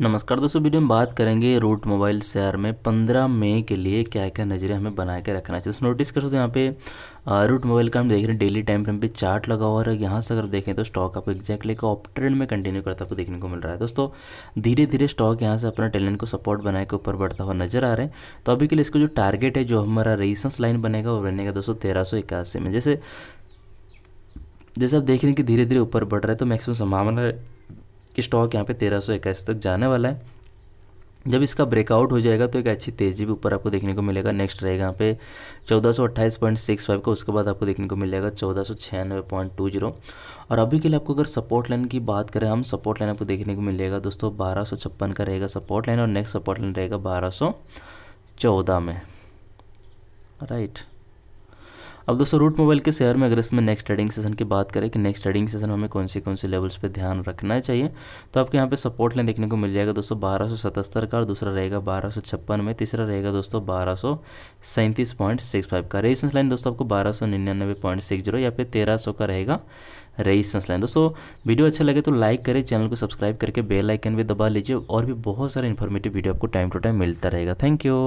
नमस्कार दोस्तों वीडियो में बात करेंगे रूट मोबाइल शेयर में पंद्रह मई के लिए क्या क्या नजरिया हमें बना के रखना चाहिए दोस्तों नोटिस कर सकते हो यहाँ पे रूट मोबाइल का हम देख रहे हैं डेली टाइम फ्रेम पे चार्ट लगा हुआ है यहाँ से अगर देखें तो स्टॉक आपको एक्जैक्टली एक ऑप ट्रेंड में कंटिन्यू करता आपको देखने को मिल रहा है दोस्तों धीरे धीरे स्टॉक यहाँ से अपना टैलेंट को सपोर्ट बना के ऊपर बढ़ता हुआ नजर आ रहे हैं तो अभी के लिए इसको जो टारगेट है जो हमारा रेजिस्टेंस लाइन बनेगा वो बनेगा दोस्तों तेरह में जैसे जैसे आप देख रहे हैं कि धीरे धीरे ऊपर बढ़ रहा है तो मैक्सिमम संभावना कि स्टॉक यहाँ पे तेरह सौ इक्कीस तक जाने वाला है जब इसका ब्रेकआउट हो जाएगा तो एक अच्छी तेज़ी भी ऊपर आपको देखने को मिलेगा नेक्स्ट रहेगा यहाँ पे चौदह सौ अट्ठाईस पॉइंट सिक्स फाइव का उसके बाद आपको देखने को मिलेगा चौदह सौ छियानवे पॉइंट टू जीरो और अभी के लिए आपको अगर सपोर्ट लाइन की बात करें हम सपोर्ट लाइन आपको देखने को मिलेगा दोस्तों बारह सौ छप्पन का रहेगा सपोर्ट लाइन और नेक्स्ट सपोर्ट लाइन रहेगा बारह सौ चौदह में राइट right. अब दोस्तों रूट मोबाइल के शेयर में अगर इसमें नेक्स्ट ट्रेडिंग सेशन की बात करें कि नेक्स्ट ट्रेडिंग सेशन हमें कौन से कौन से लेवल्स पे ध्यान रखना चाहिए तो आपको यहाँ पे सपोर्ट लाइन देखने को मिल जाएगा दोस्तों बारह का और दूसरा रहेगा बारह में तीसरा रहेगा दोस्तों बारह का रेजिस्टेंस लाइन दोस्तों आपको बारह या फिर तेरह का रहेगा रेजिस्टेंस लाइन दोस्तों वीडियो अच्छा लगे तो लाइक करें चैनल को सब्सक्राइब करके बेल आइकन भी दबा लीजिए और भी बहुत सारे इन्फॉर्मेटिव वीडियो आपको टाइम टू टाइम मिलता रहेगा थैंक यू